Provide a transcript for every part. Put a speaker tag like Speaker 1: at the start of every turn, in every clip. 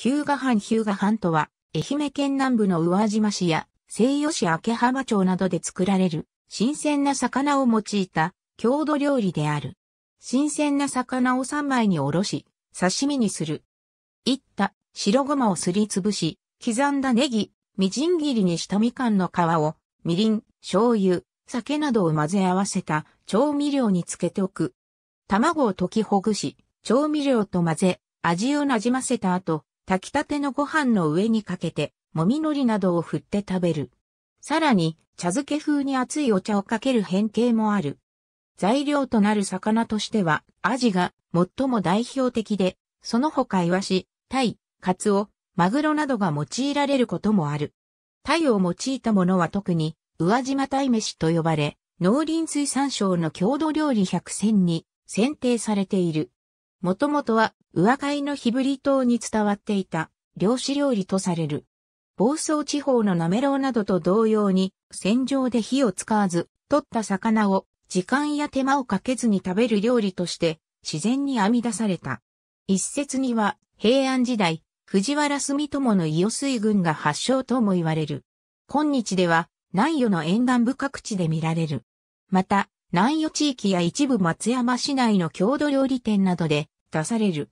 Speaker 1: 日向藩日向藩とは、愛媛県南部の宇和島市や西予市明浜町などで作られる新鮮な魚を用いた郷土料理である。新鮮な魚を三枚におろし、刺身にする。いった白ごまをすりつぶし、刻んだネギ、みじん切りにしたみかんの皮を、みりん、醤油、酒などを混ぜ合わせた調味料につけておく。卵を溶きほぐし、調味料と混ぜ、味をなじませた後、炊きたてのご飯の上にかけて、もみのりなどを振って食べる。さらに、茶漬け風に熱いお茶をかける変形もある。材料となる魚としては、アジが最も代表的で、その他イワシ、タイ、カツオ、マグロなどが用いられることもある。タイを用いたものは特に、宇和島イ飯と呼ばれ、農林水産省の郷土料理100選に選定されている。もともとは、上海の日振り島に伝わっていた、漁師料理とされる。房総地方のなめろうなどと同様に、戦場で火を使わず、取った魚を、時間や手間をかけずに食べる料理として、自然に編み出された。一説には、平安時代、藤原住友の伊予水軍が発祥とも言われる。今日では、南予の沿岸部各地で見られる。また、南予地域や一部松山市内の郷土料理店などで出される。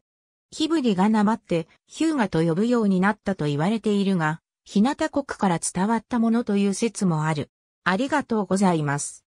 Speaker 1: ヒブりがなまってヒューガと呼ぶようになったと言われているが、日向国から伝わったものという説もある。ありがとうございます。